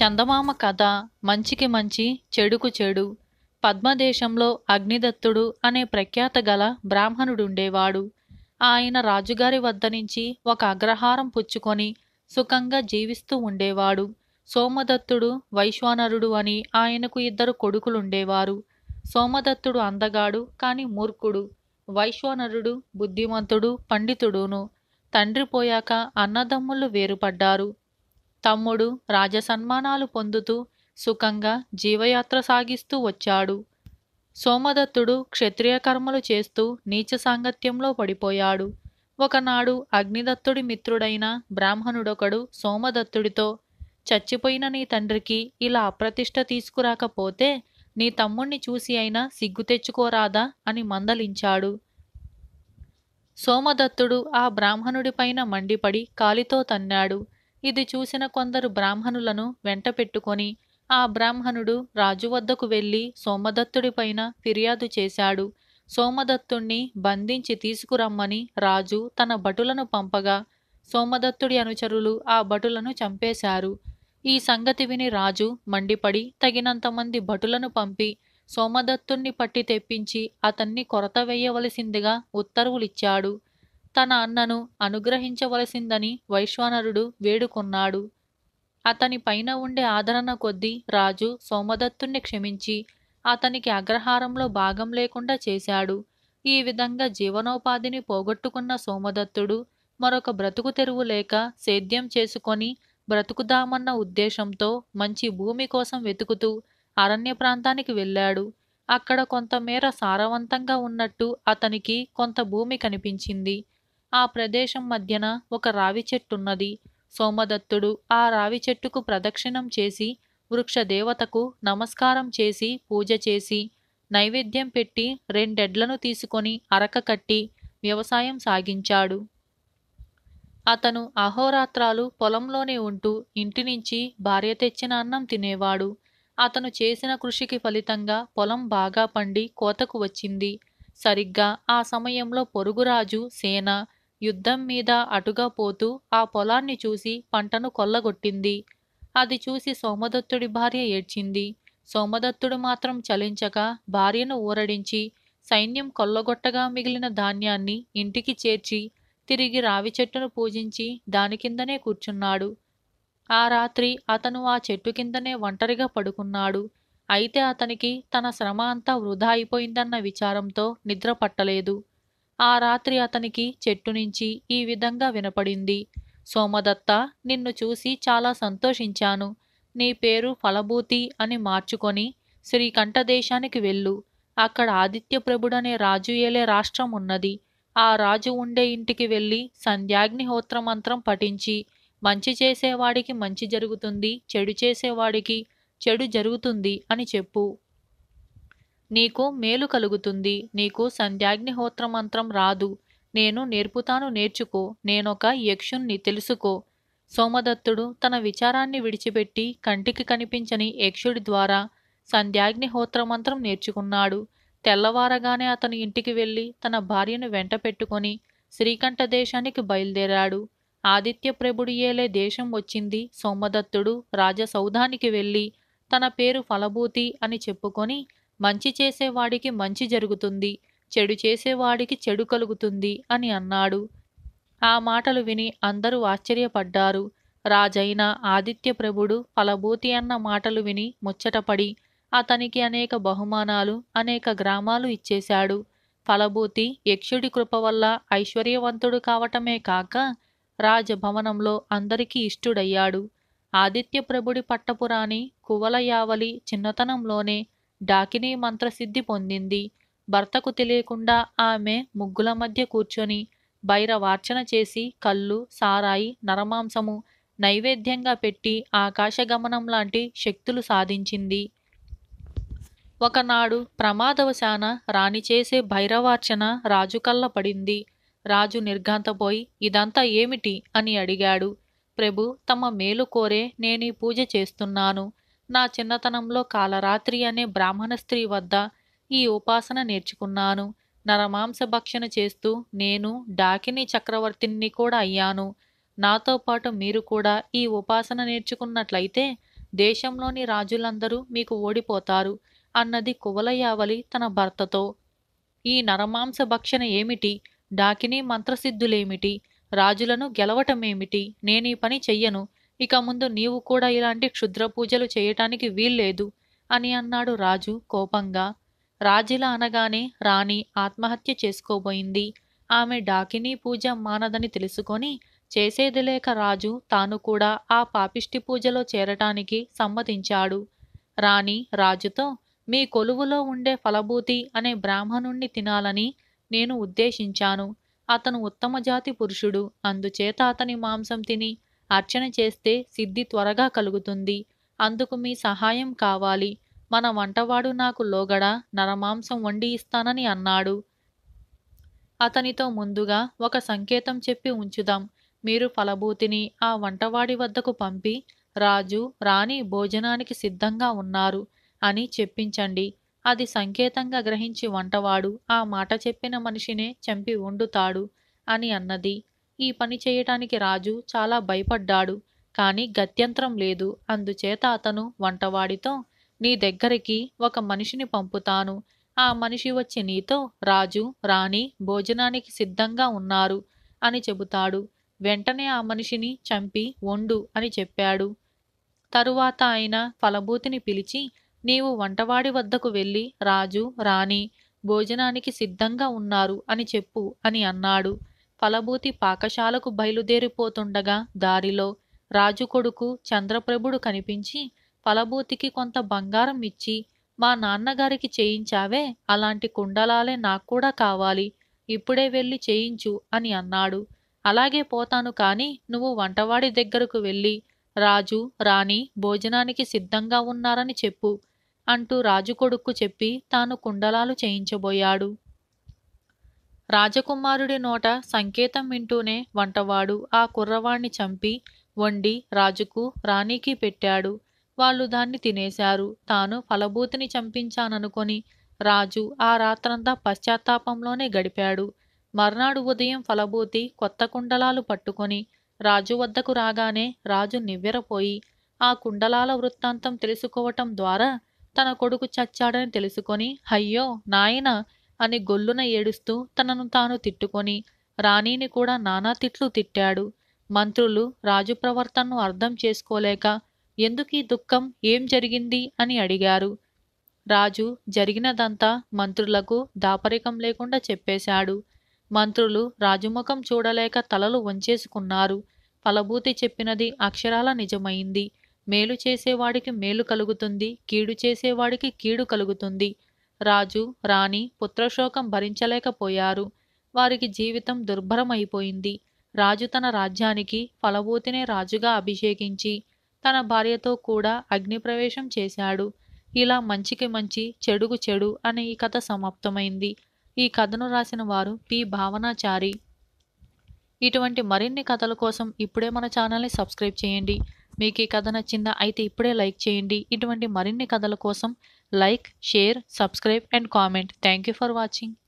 చందమామ కథ మంచికి మంచి చెడుకు చెడు పద్మదేశంలో అగ్నిదత్తుడు అనే ప్రఖ్యాత గల బ్రాహ్మణుడుండేవాడు ఆయన రాజుగారి వద్ద నుంచి ఒక అగ్రహారం పుచ్చుకొని సుఖంగా జీవిస్తూ ఉండేవాడు సోమదత్తుడు వైశ్వానరుడు అని ఆయనకు ఇద్దరు కొడుకులుండేవారు సోమదత్తుడు అందగాడు కాని మూర్ఖుడు వైశ్వానరుడు బుద్ధిమంతుడు పండితుడును తండ్రి పోయాక అన్నదమ్ముళ్ళు వేరుపడ్డారు తమ్ముడు రాజసన్మానాలు పొందుతూ సుఖంగా జీవయాత్ర సాగిస్తూ వచ్చాడు సోమదత్తుడు క్షత్రియ కర్మలు చేస్తూ నీచ సాంగత్యంలో పడిపోయాడు ఒకనాడు అగ్నిదత్తుడి మిత్రుడైన బ్రాహ్మణుడొకడు సోమదత్తుడితో చచ్చిపోయిన నీ తండ్రికి ఇలా అప్రతిష్ట తీసుకురాకపోతే నీ తమ్ముణ్ణి చూసి అయినా సిగ్గు తెచ్చుకోరాదా అని మందలించాడు సోమదత్తుడు ఆ బ్రాహ్మణుడిపైన మండిపడి కాలితో తన్నాడు ఇది చూసిన కొందరు బ్రాహ్మణులను వెంట పెట్టుకొని ఆ బ్రాహ్మణుడు రాజు వద్దకు వెళ్ళి సోమదత్తుడిపైన ఫిర్యాదు చేశాడు సోమదత్తుణ్ణి బంధించి తీసుకురమ్మని రాజు తన భటులను పంపగా సోమదత్తుడి అనుచరులు ఆ భటులను చంపేశారు ఈ సంగతి విని రాజు మండిపడి తగినంతమంది భటులను పంపి సోమదత్తుణ్ణి పట్టి తెప్పించి అతన్ని కొరత వేయవలసిందిగా ఉత్తర్వులిచ్చాడు తన అన్నను అనుగ్రహించవలసిందని వైశ్వానరుడు వేడుకొన్నాడు అతని పైన ఉండే ఆదరణ కొద్దీ రాజు సోమదత్తుణ్ణి క్షమించి అతనికి అగ్రహారంలో భాగం లేకుండా చేశాడు ఈ విధంగా జీవనోపాధిని పోగొట్టుకున్న సోమదత్తుడు మరొక బ్రతుకు తెరువు లేక సేద్యం చేసుకొని బ్రతుకుదామన్న ఉద్దేశంతో మంచి భూమి కోసం వెతుకుతూ అరణ్య ప్రాంతానికి వెళ్ళాడు అక్కడ కొంతమేర సారవంతంగా ఉన్నట్టు అతనికి కొంత భూమి కనిపించింది ఆ ప్రదేశం మధ్యన ఒక రావి చెట్టున్నది సోమదత్తుడు ఆ రావి చెట్టుకు ప్రదక్షిణం చేసి వృక్షదేవతకు నమస్కారం చేసి పూజ చేసి నైవేద్యం పెట్టి రెండెడ్లను తీసుకొని అరక కట్టి వ్యవసాయం సాగించాడు అతను అహోరాత్రాలు పొలంలోనే ఉంటూ ఇంటి నుంచి భార్య తెచ్చిన అన్నం తినేవాడు అతను చేసిన కృషికి ఫలితంగా పొలం బాగా పండి కోతకు వచ్చింది సరిగ్గా ఆ సమయంలో పొరుగురాజు సేన యుద్ధం మీద అటుగా పోతూ ఆ పొలాన్ని చూసి పంటను కొల్లగొట్టింది అది చూసి సోమదత్తుడి భార్య ఏడ్చింది సోమదత్తుడు మాత్రం చలించక భార్యను ఊరడించి సైన్యం కొల్లగొట్టగా మిగిలిన ధాన్యాన్ని ఇంటికి చేర్చి తిరిగి రావి చెట్టును పూజించి దాని కిందనే కూర్చున్నాడు ఆ రాత్రి అతను ఆ చెట్టు కిందనే ఒంటరిగా పడుకున్నాడు అయితే అతనికి తన శ్రమ అంతా వృధా అయిపోయిందన్న విచారంతో నిద్ర పట్టలేదు ఆ రాత్రి అతనికి చెట్టు నుంచి ఈ విధంగా వినపడింది సోమదత్త నిన్ను చూసి చాలా సంతోషించాను నీ పేరు ఫలభూతి అని మార్చుకొని శ్రీకంఠదేశానికి వెళ్ళు అక్కడ ఆదిత్యప్రభుడనే రాజు ఏలే రాష్ట్రం ఉన్నది ఆ రాజు ఉండే ఇంటికి వెళ్ళి సంధ్యాగ్నిహోత్ర మంత్రం పఠించి మంచి చేసేవాడికి మంచి జరుగుతుంది చెడు చేసేవాడికి చెడు జరుగుతుంది అని చెప్పు నీకు మేలు కలుగుతుంది నీకు సంధ్యాగ్నిహోత్ర మంత్రం రాదు నేను నేర్పుతాను నేర్చుకో నేనొక యక్షుణ్ణి తెలుసుకో సోమదత్తుడు తన విచారాన్ని విడిచిపెట్టి కంటికి కనిపించని యక్షుడి ద్వారా సంధ్యాగ్నిహోత్ర మంత్రం నేర్చుకున్నాడు తెల్లవారగానే అతను ఇంటికి వెళ్ళి తన భార్యను వెంట పెట్టుకొని శ్రీకంఠ దేశానికి బయలుదేరాడు ఆదిత్య ప్రభుడు ఏలే దేశం వచ్చింది సోమదత్తుడు రాజసౌధానికి వెళ్ళి తన పేరు ఫలభూతి అని చెప్పుకొని మంచి చేసేవాడికి మంచి జరుగుతుంది చెడు చేసేవాడికి చెడు కలుగుతుంది అని అన్నాడు ఆ మాటలు విని అందరూ ఆశ్చర్యపడ్డారు రాజైన ఆదిత్య ప్రభుడు ఫలభూతి అన్న మాటలు విని ముచ్చటపడి అతనికి అనేక బహుమానాలు అనేక గ్రామాలు ఇచ్చేశాడు ఫలభూతి యక్షుడి కృప వల్ల ఐశ్వర్యవంతుడు కావటమే కాక రాజభవనంలో అందరికీ ఇష్టుడయ్యాడు ఆదిత్య ప్రభుడి పట్టపురాణి కువలయావలి చిన్నతనంలోనే డాకినీ మంత్రసిద్ధి పొందింది భర్తకు తెలియకుండా ఆమె ముగ్గుల మధ్య కూర్చొని భైరవార్చన చేసి కళ్ళు సారాయి నరమాంసము నైవేద్యంగా పెట్టి ఆకాశగమనం లాంటి శక్తులు సాధించింది ఒకనాడు ప్రమాదవశాన రాణి చేసే భైరవార్చన రాజు కళ్ళ పడింది రాజు నిర్ఘాంతపోయి ఇదంతా ఏమిటి అని అడిగాడు ప్రభు తమ మేలు కోరే నేనీ పూజ చేస్తున్నాను నా చిన్నతనంలో కాలరాత్రి అనే బ్రాహ్మణ స్త్రీ వద్ద ఈ ఉపాసన నేర్చుకున్నాను నరమాంస భక్షణ చేస్తూ నేను డాకిని చక్రవర్తిని కూడా అయ్యాను నాతో పాటు మీరు కూడా ఈ ఉపాసన నేర్చుకున్నట్లయితే దేశంలోని రాజులందరూ మీకు ఓడిపోతారు అన్నది కువలయావలి తన భర్తతో ఈ నరమాంస భక్షణ ఏమిటి డాకిని మంత్రసిద్ధులేమిటి రాజులను గెలవటమేమిటి నేనీ పని చెయ్యను ఇక ముందు నీవు కూడా ఇలాంటి క్షుద్ర పూజలు చేయటానికి వీల్లేదు అని అన్నాడు రాజు కోపంగా రాజిలా అనగానే రాణి ఆత్మహత్య చేసుకోబోయింది ఆమె డాకిని పూజ మానదని తెలుసుకొని చేసేది లేక రాజు తాను కూడా ఆ పాపిష్టి పూజలో చేరటానికి సమ్మతించాడు రాణి రాజుతో మీ కొలువులో ఉండే ఫలభూతి అనే బ్రాహ్మణుణ్ణి తినాలని నేను ఉద్దేశించాను అతను ఉత్తమ జాతి పురుషుడు అందుచేత అతని మాంసం తిని అర్చన చేస్తే సిద్ధి త్వరగా కలుగుతుంది అందుకు మీ సహాయం కావాలి మన వంటవాడు నాకు లోగడ నరమాంసం వండి ఇస్తానని అన్నాడు అతనితో ముందుగా ఒక సంకేతం చెప్పి ఉంచుదాం మీరు ఫలభూతిని ఆ వంటవాడి వద్దకు పంపి రాజు రాణి భోజనానికి సిద్ధంగా ఉన్నారు అని చెప్పించండి అది సంకేతంగా గ్రహించి వంటవాడు ఆ మాట చెప్పిన మనిషినే చంపి వండుతాడు అని అన్నది ఈ పని చేయటానికి రాజు చాలా భయపడ్డాడు కాని గత్యంతరం లేదు అందుచేత అతను వంటవాడితో నీ దగ్గరికి ఒక మనిషిని పంపుతాను ఆ మనిషి వచ్చి నీతో రాజు రాణి భోజనానికి సిద్ధంగా ఉన్నారు అని చెబుతాడు వెంటనే ఆ మనిషిని చంపి వండు అని చెప్పాడు తరువాత ఆయన ఫలభూతిని పిలిచి నీవు వంటవాడి వద్దకు వెళ్ళి రాజు రాణి భోజనానికి సిద్ధంగా ఉన్నారు అని చెప్పు అని అన్నాడు ఫలభూతి పాకశాలకు బయలుదేరిపోతుండగా దారిలో రాజు కొడుకు చంద్రప్రభుడు కనిపించి ఫలభూతికి కొంత బంగారం ఇచ్చి మా నాన్నగారికి చేయించావే అలాంటి కుండలాలే నాకు కూడా కావాలి ఇప్పుడే వెళ్ళి చేయించు అని అన్నాడు అలాగే పోతాను కాని నువ్వు వంటవాడి దగ్గరకు వెళ్ళి రాజు రాణి భోజనానికి సిద్ధంగా ఉన్నారని చెప్పు అంటూ రాజు చెప్పి తాను కుండలాలు చేయించబోయాడు రాజకుమారుడి నోట సంకేతం వింటూనే వంటవాడు ఆ కుర్రవాణ్ణి చంపి వండి రాజుకు రాణికి పెట్టాడు వాళ్ళు దాన్ని తినేశారు తాను ఫలభూతిని చంపించాననుకొని రాజు ఆ రాత్రంతా పశ్చాత్తాపంలోనే గడిపాడు మర్నాడు ఉదయం ఫలభూతి కొత్త కుండలాలు పట్టుకొని రాజు వద్దకు రాగానే రాజు నివ్వెరపోయి ఆ కుండలాల వృత్తాంతం తెలుసుకోవటం ద్వారా తన కొడుకు చచ్చాడని తెలుసుకొని అయ్యో నాయన అని గొల్లున ఏడుస్తూ తనను తాను తిట్టుకొని రాణిని కూడా నానా తిట్లు తిట్టాడు మంత్రులు రాజు ప్రవర్తనను అర్థం చేసుకోలేక ఎందుకీ దుఃఖం ఏం జరిగింది అని అడిగారు రాజు జరిగినదంతా మంత్రులకు దాపరికం లేకుండా చెప్పేశాడు మంత్రులు రాజుముఖం చూడలేక తలలు వంచేసుకున్నారు ఫలభూతి చెప్పినది అక్షరాల నిజమైంది మేలు చేసేవాడికి మేలు కలుగుతుంది కీడు చేసేవాడికి కీడు కలుగుతుంది రాజు రాణి పుత్రశోకం భరించలేకపోయారు వారికి జీవితం దుర్భరమైపోయింది రాజు తన రాజ్యానికి ఫలభూతినే రాజుగా అభిషేకించి తన భార్యతో కూడా అగ్నిప్రవేశం చేశాడు ఇలా మంచికి మంచి చెడుకు చెడు అనే ఈ కథ సమాప్తమైంది ఈ కథను రాసిన వారు పి భావనాచారి ఇటువంటి మరిన్ని కథల కోసం ఇప్పుడే మన ఛానల్ని సబ్స్క్రైబ్ చేయండి మీకు ఈ కథ నచ్చిందా అయితే ఇప్పుడే లైక్ చేయండి ఇటువంటి మరిన్ని కథల కోసం Like, share, subscribe and comment. Thank you for watching.